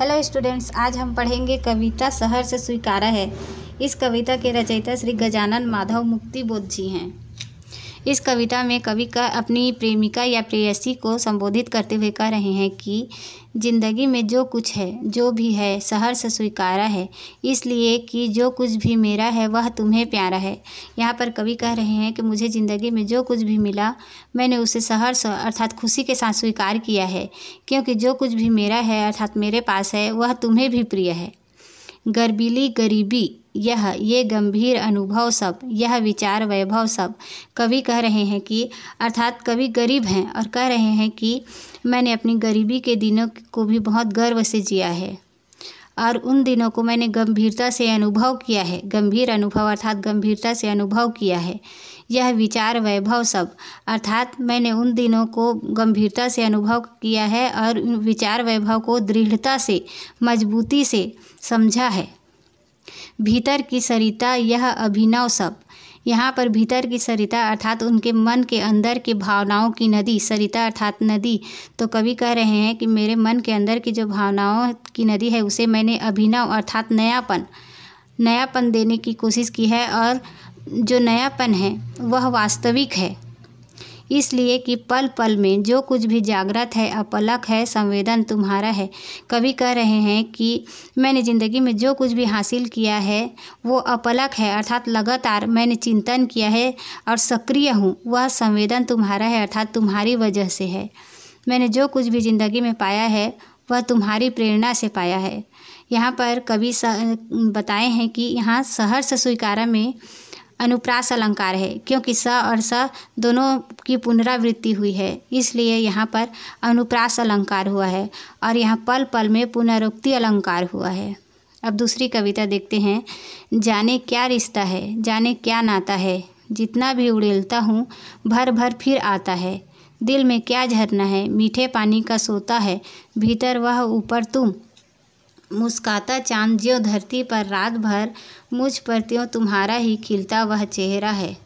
hello students आज हम पढ़ेंगे कविता शहर से स्वीकारा है इस कविता के रचयिता श्री गजानन माधव मुक्ति बोध जी हैं इस कविता में कवि का अपनी प्रेमिका या प्रेयसी को संबोधित करते हुए कह रहे हैं कि जिंदगी में जो कुछ है जो भी है सहर्ष स्वीकारा है इसलिए कि जो कुछ भी मेरा है वह तुम्हें प्यारा है यहाँ पर कवि कह रहे हैं कि मुझे ज़िंदगी में जो कुछ भी मिला मैंने उसे सहर्ष अर्थात खुशी के साथ स्वीकार किया है क्योंकि जो कुछ भी मेरा है अर्थात मेरे पास है वह तुम्हें भी प्रिय है गर्बीली गरीबी यह ये गंभीर अनुभव सब यह विचार वैभव सब कवि कह रहे हैं कि अर्थात कवि गरीब हैं और कह रहे हैं कि मैंने अपनी गरीबी के दिनों को भी बहुत गर्व से जिया है और उन दिनों को मैंने गंभीरता से अनुभव किया है गंभीर अनुभव अर्थात गंभीरता से अनुभव किया है यह विचार वैभव सब अर्थात मैंने उन दिनों को गंभीरता से अनुभव किया है और विचार वैभव को दृढ़ता से मजबूती से समझा है भीतर की सरिता यह अभिनव सब यहाँ पर भीतर की सरिता अर्थात उनके मन के अंदर की भावनाओं की नदी सरिता अर्थात नदी तो कवि कह रहे हैं कि मेरे मन के अंदर की जो भावनाओं की नदी है उसे मैंने अभिनव अर्थात नयापन नयापन देने की कोशिश की है और जो नयापन है वह वास्तविक है इसलिए कि पल पल में जो कुछ भी जागृत है अपलक है संवेदन तुम्हारा है कवि कह रहे हैं कि मैंने ज़िंदगी में जो कुछ भी हासिल किया है वो अपलक है अर्थात लगातार मैंने चिंतन किया है और सक्रिय हूँ वह संवेदन तुम्हारा है अर्थात तुम्हारी वजह से है मैंने जो कुछ भी ज़िंदगी में पाया है वह तुम्हारी प्रेरणा से पाया है यहाँ पर कवि बताए हैं कि यहाँ सहर्ष स्वीकारा में अनुप्रास अलंकार है क्योंकि स और स दोनों की पुनरावृत्ति हुई है इसलिए यहाँ पर अनुप्रास अलंकार हुआ है और यहाँ पल पल में पुनरोक्ति अलंकार हुआ है अब दूसरी कविता देखते हैं जाने क्या रिश्ता है जाने क्या नाता है जितना भी उड़ेलता हूँ भर भर फिर आता है दिल में क्या झरना है मीठे पानी का सोता है भीतर वह ऊपर तुम मुस्काता चांद जो धरती पर रात भर मुझ पर त्यों तुम्हारा ही खिलता वह चेहरा है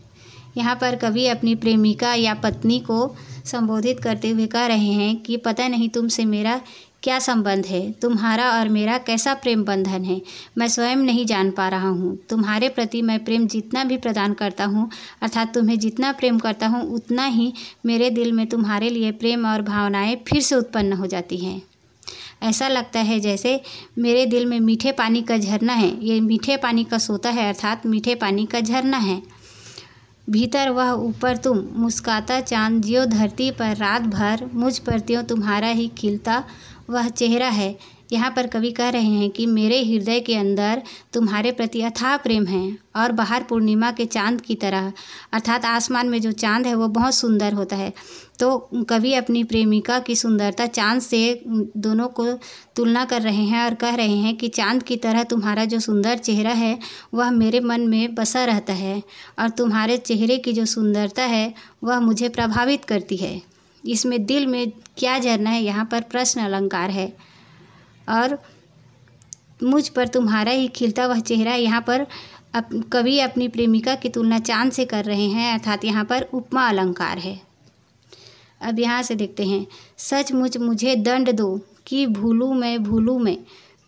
यहाँ पर कवि अपनी प्रेमिका या पत्नी को संबोधित करते हुए कह रहे हैं कि पता नहीं तुमसे मेरा क्या संबंध है तुम्हारा और मेरा कैसा प्रेम बंधन है मैं स्वयं नहीं जान पा रहा हूँ तुम्हारे प्रति मैं प्रेम जितना भी प्रदान करता हूँ अर्थात तुम्हें जितना प्रेम करता हूँ उतना ही मेरे दिल में तुम्हारे लिए प्रेम और भावनाएं फिर से उत्पन्न हो जाती हैं ऐसा लगता है जैसे मेरे दिल में मीठे पानी का झरना है ये मीठे पानी का सोता है अर्थात मीठे पानी का झरना है भीतर वह ऊपर तुम मुस्काता चांद जियो धरती पर रात भर मुझ पर त्यों तुम्हारा ही खिलता वह चेहरा है यहाँ पर कवि कह रहे हैं कि मेरे हृदय के अंदर तुम्हारे प्रति अथाह प्रेम है और बाहर पूर्णिमा के चांद की तरह अर्थात आसमान में जो चांद है वो बहुत सुंदर होता है तो कवि अपनी प्रेमिका की सुंदरता चांद से दोनों को तुलना कर रहे हैं और कह रहे हैं कि चांद की तरह तुम्हारा जो सुंदर चेहरा है वह मेरे मन में बसा रहता है और तुम्हारे चेहरे की जो सुंदरता है वह मुझे प्रभावित करती है इसमें दिल में क्या झरना है यहाँ पर प्रश्न अलंकार है और मुझ पर तुम्हारा ही खिलता वह चेहरा यहाँ पर अप, कवि अपनी प्रेमिका की तुलना चांद से कर रहे हैं अर्थात यहाँ पर उपमा अलंकार है अब यहाँ से देखते हैं सचमुच मुझे दंड दो कि भूलू मैं भूलूँ मैं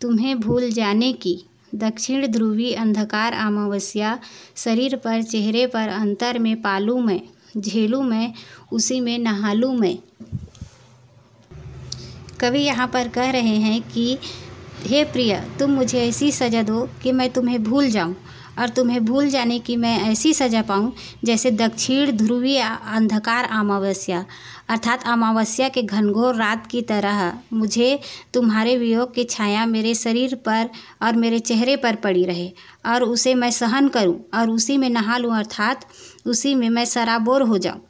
तुम्हें भूल जाने की दक्षिण ध्रुवी अंधकार अमावस्या शरीर पर चेहरे पर अंतर में पालू मैं झेलूँ मैं उसी में नहालू मैं कवि यहाँ पर कह रहे हैं कि हे प्रिय तुम मुझे ऐसी सज़ा दो कि मैं तुम्हें भूल जाऊँ और तुम्हें भूल जाने की मैं ऐसी सज़ा पाऊँ जैसे दक्षिण ध्रुवीय अंधकार अमावस्या अर्थात अमावस्या के घनघोर रात की तरह मुझे तुम्हारे वियोग की छाया मेरे शरीर पर और मेरे चेहरे पर पड़ी रहे और उसे मैं सहन करूं और उसी में नहा लूँ अर्थात उसी में मैं शराबोर हो जाऊं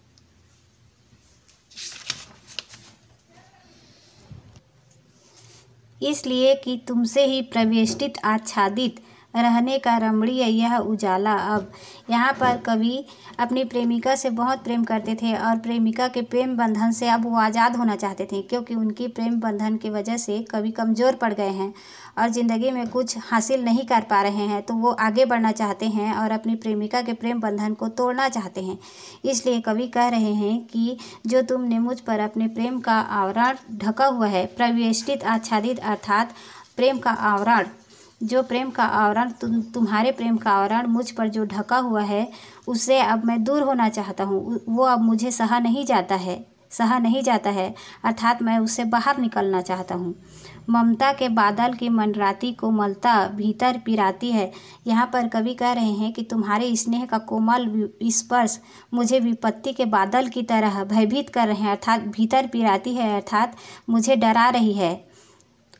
इसलिए कि तुमसे ही प्रवेशित आच्छादित रहने का रमणीय यह उजाला अब यहाँ पर कवि अपनी प्रेमिका से बहुत प्रेम करते थे और प्रेमिका के प्रेम बंधन से अब वो आज़ाद होना चाहते थे क्योंकि उनकी प्रेम बंधन की वजह से कवि कमज़ोर पड़ गए हैं और ज़िंदगी में कुछ हासिल नहीं कर पा रहे हैं तो वो आगे बढ़ना चाहते हैं और अपनी प्रेमिका के प्रेम बंधन को तोड़ना चाहते हैं इसलिए कवि कह रहे हैं कि जो तुमने मुझ पर अपने प्रेम का आवरण ढका हुआ है प्रवेष्टित आच्छादित अर्थात प्रेम का आवरण जो प्रेम का आवरण तुम तुम्हारे प्रेम का आवरण मुझ पर जो ढका हुआ है उससे अब मैं दूर होना चाहता हूँ वो अब मुझे सहा नहीं जाता है सहा नहीं जाता है अर्थात मैं उससे बाहर निकलना चाहता हूँ ममता के बादल की मनराती कोमलता भीतर पिराती है यहाँ पर कवि कह रहे हैं कि तुम्हारे स्नेह का कोमल स्पर्श मुझे विपत्ति के बादल की तरह भयभीत कर रहे हैं अर्थात भीतर पिराती है अर्थात मुझे डरा रही है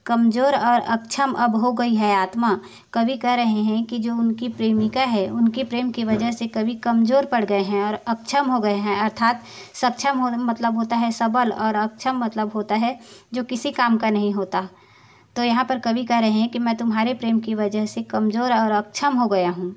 कमज़ोर और अक्षम अब हो गई है आत्मा कवि कह रहे हैं कि जो उनकी प्रेमिका है उनकी प्रेम की वजह से कवि कमज़ोर पड़ गए हैं और अक्षम हो गए हैं अर्थात सक्षम हो मतलब होता है सबल और अक्षम मतलब होता है जो किसी काम का नहीं होता तो यहाँ पर कवि कह रहे हैं कि मैं तुम्हारे प्रेम की वजह से कमज़ोर और अक्षम हो गया हूँ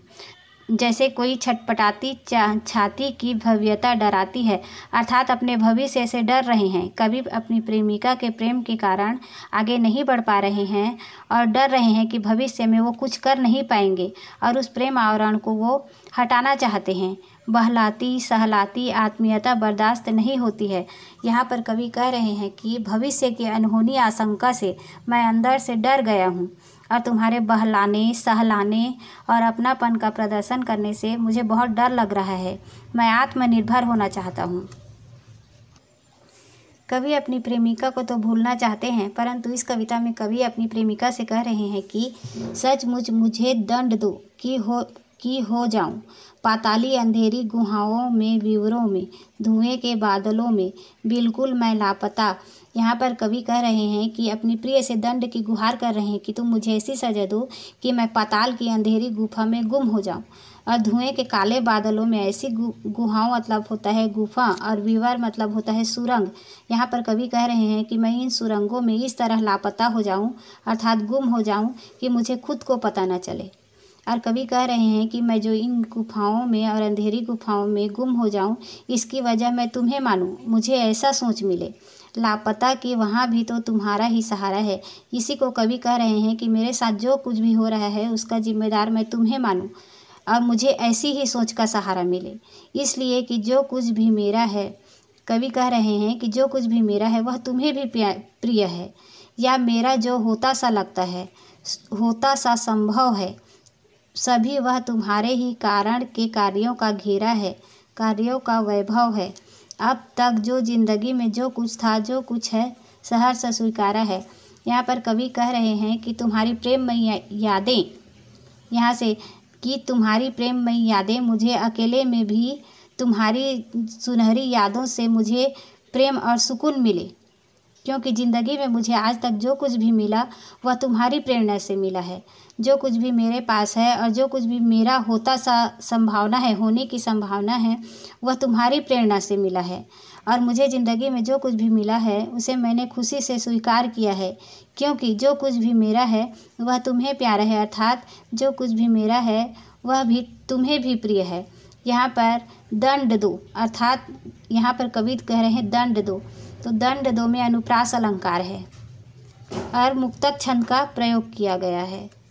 जैसे कोई छटपटाती छाती की भव्यता डराती है अर्थात अपने भविष्य से डर रहे हैं कभी अपनी प्रेमिका के प्रेम के कारण आगे नहीं बढ़ पा रहे हैं और डर रहे हैं कि भविष्य में वो कुछ कर नहीं पाएंगे और उस प्रेम आवरण को वो हटाना चाहते हैं बहलाती सहलाती आत्मीयता बर्दाश्त नहीं होती है यहाँ पर कवि कह रहे हैं कि भविष्य की अनहोनी आशंका से मैं अंदर से डर गया हूँ और तुम्हारे बहलाने सहलाने और अपनापन का प्रदर्शन करने से मुझे बहुत डर लग रहा है मैं आत्मनिर्भर होना चाहता हूँ कभी अपनी प्रेमिका को तो भूलना चाहते हैं परंतु इस कविता में कवि अपनी प्रेमिका से कह रहे हैं कि सचमुच मुझे दंड दो कि हो की हो जाऊं पाताली अंधेरी गुहाओं में विवरों में धुएं के बादलों में बिल्कुल मैं लापता यहाँ पर कवि कह रहे हैं कि अपनी प्रिय से दंड की गुहार कर रहे हैं कि तुम मुझे ऐसी सजा दो कि मैं पाताल की अंधेरी गुफा में गुम हो जाऊं और धुएं के काले बादलों में ऐसी गु, गुहाओं मतलब होता है गुफा और विवर मतलब होता है सुरंग यहाँ पर कवि कह रहे हैं कि मैं इन सुरंगों में इस तरह लापता हो जाऊँ अर्थात गुम हो जाऊँ कि मुझे खुद को पता न चले और कभी कह रहे हैं कि मैं जो इन गुफाओं में और अंधेरी गुफाओं में गुम हो जाऊं इसकी वजह मैं तुम्हें मानूं मुझे ऐसा सोच मिले लापता कि वहाँ भी तो तुम्हारा ही सहारा है इसी को कभी कह रहे हैं कि मेरे साथ जो कुछ भी हो रहा है उसका जिम्मेदार मैं तुम्हें मानूँ और मुझे ऐसी ही सोच का सहारा मिले इसलिए कि जो कुछ भी मेरा है कवि कह रहे हैं कि जो कुछ भी मेरा है वह तुम्हें भी प्रिय है या मेरा जो होता सा लगता है होता सा संभव है सभी वह तुम्हारे ही कारण के कार्यों का घेरा है कार्यों का वैभव है अब तक जो जिंदगी में जो कुछ था जो कुछ है से स्वीकारा है यहाँ पर कवि कह रहे हैं कि तुम्हारी प्रेममय यादें यहाँ से कि तुम्हारी प्रेममय यादें मुझे अकेले में भी तुम्हारी सुनहरी यादों से मुझे प्रेम और सुकून मिले क्योंकि ज़िंदगी में मुझे आज तक जो कुछ भी मिला वह तुम्हारी प्रेरणा से मिला है जो कुछ भी मेरे पास है और जो कुछ भी मेरा होता सा संभावना है होने की संभावना है वह तुम्हारी प्रेरणा से मिला है और मुझे ज़िंदगी में जो कुछ भी मिला है उसे मैंने खुशी से स्वीकार किया है क्योंकि जो कुछ भी मेरा है वह तुम्हें प्यारा है अर्थात जो कुछ भी मेरा है वह भी तुम्हें भी प्रिय है यहाँ पर दंड दो अर्थात यहाँ पर कवि कह रहे हैं दंड दो तो दंड दो में अनुप्रास अलंकार है और मुक्तक छंद का प्रयोग किया गया है